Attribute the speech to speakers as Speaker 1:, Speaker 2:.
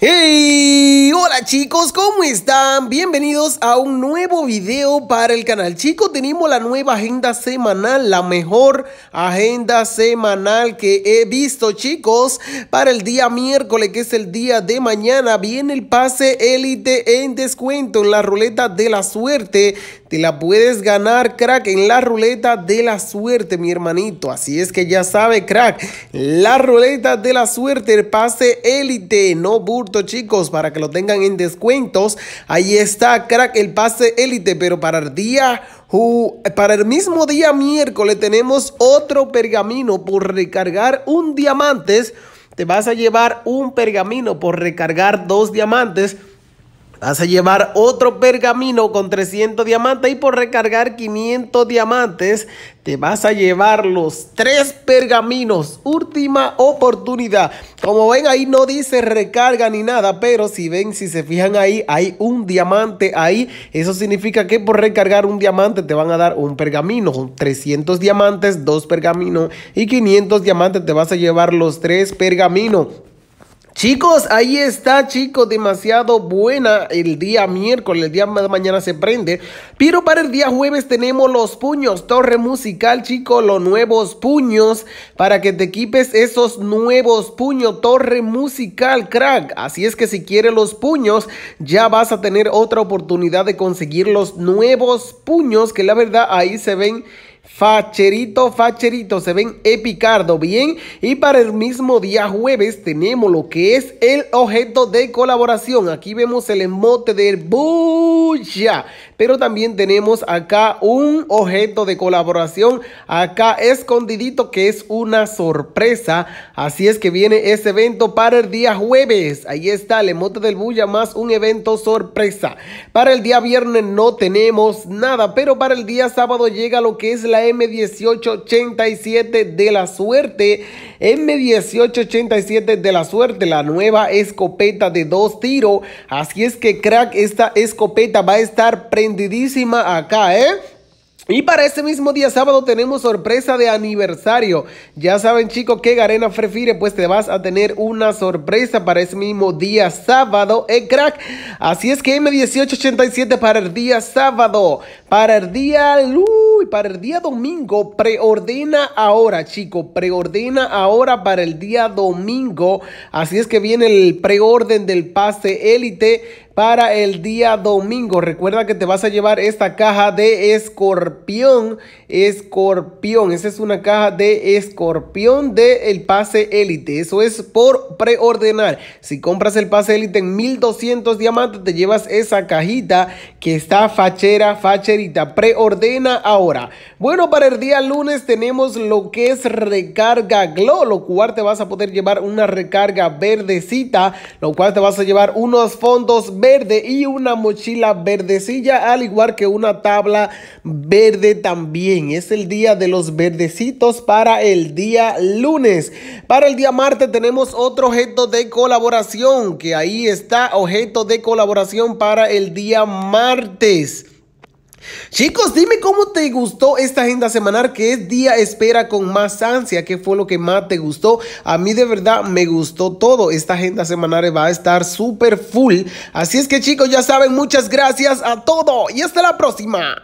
Speaker 1: ¡Hey! Hola chicos, ¿cómo están? Bienvenidos a un nuevo video para el canal. Chicos, tenemos la nueva agenda semanal, la mejor agenda semanal que he visto, chicos. Para el día miércoles, que es el día de mañana, viene el pase élite en descuento en la ruleta de la suerte. Te la puedes ganar, crack, en la ruleta de la suerte, mi hermanito. Así es que ya sabe, crack, la ruleta de la suerte, el pase élite, no burto, chicos, para que lo tengan en descuentos. Ahí está, crack, el pase élite, pero para el día... para el mismo día miércoles tenemos otro pergamino por recargar un diamante. Te vas a llevar un pergamino por recargar dos diamantes. Vas a llevar otro pergamino con 300 diamantes y por recargar 500 diamantes te vas a llevar los tres pergaminos. Última oportunidad. Como ven ahí no dice recarga ni nada, pero si ven, si se fijan ahí, hay un diamante ahí. Eso significa que por recargar un diamante te van a dar un pergamino. 300 diamantes, dos pergaminos y 500 diamantes te vas a llevar los tres pergaminos. Chicos, ahí está, chicos, demasiado buena el día miércoles, el día de mañana se prende. Pero para el día jueves tenemos los puños, torre musical, chicos, los nuevos puños, para que te equipes esos nuevos puños, torre musical, crack. Así es que si quieres los puños, ya vas a tener otra oportunidad de conseguir los nuevos puños, que la verdad ahí se ven Facherito, facherito, se ven epicardo, bien. Y para el mismo día jueves tenemos lo que es el objeto de colaboración. Aquí vemos el emote del bulla, pero también tenemos acá un objeto de colaboración acá escondidito que es una sorpresa. Así es que viene ese evento para el día jueves. Ahí está el emote del bulla más un evento sorpresa. Para el día viernes no tenemos nada, pero para el día sábado llega lo que es la M1887 de la suerte. M1887 de la suerte, la nueva escopeta de dos tiros. Así es que, crack, esta escopeta va a estar prendidísima acá, ¿eh? Y para este mismo día sábado tenemos sorpresa de aniversario. Ya saben chicos que Garena prefiere pues te vas a tener una sorpresa para ese mismo día sábado, eh crack. Así es que M1887 para el día sábado, para el día lunes para el día domingo, preordena ahora, chico, preordena ahora para el día domingo. Así es que viene el preorden del pase élite para el día domingo. Recuerda que te vas a llevar esta caja de escorpión. Escorpión. Esa es una caja de escorpión de el pase élite. Eso es por preordenar. Si compras el pase élite en 1200 diamantes, te llevas esa cajita que está fachera, facherita. Preordena ahora. Bueno, para el día lunes tenemos lo que es recarga glow, lo cual te vas a poder llevar una recarga verdecita, lo cual te vas a llevar unos fondos verdes y una mochila verdecilla, al igual que una tabla verde también. Es el día de los verdecitos para el día lunes. Para el día martes tenemos otro objeto de colaboración, que ahí está objeto de colaboración para el día martes. Chicos, dime cómo te gustó esta agenda semanal que es día espera con más ansia. ¿Qué fue lo que más te gustó? A mí de verdad me gustó todo. Esta agenda semanal va a estar súper full. Así es que chicos, ya saben, muchas gracias a todo y hasta la próxima.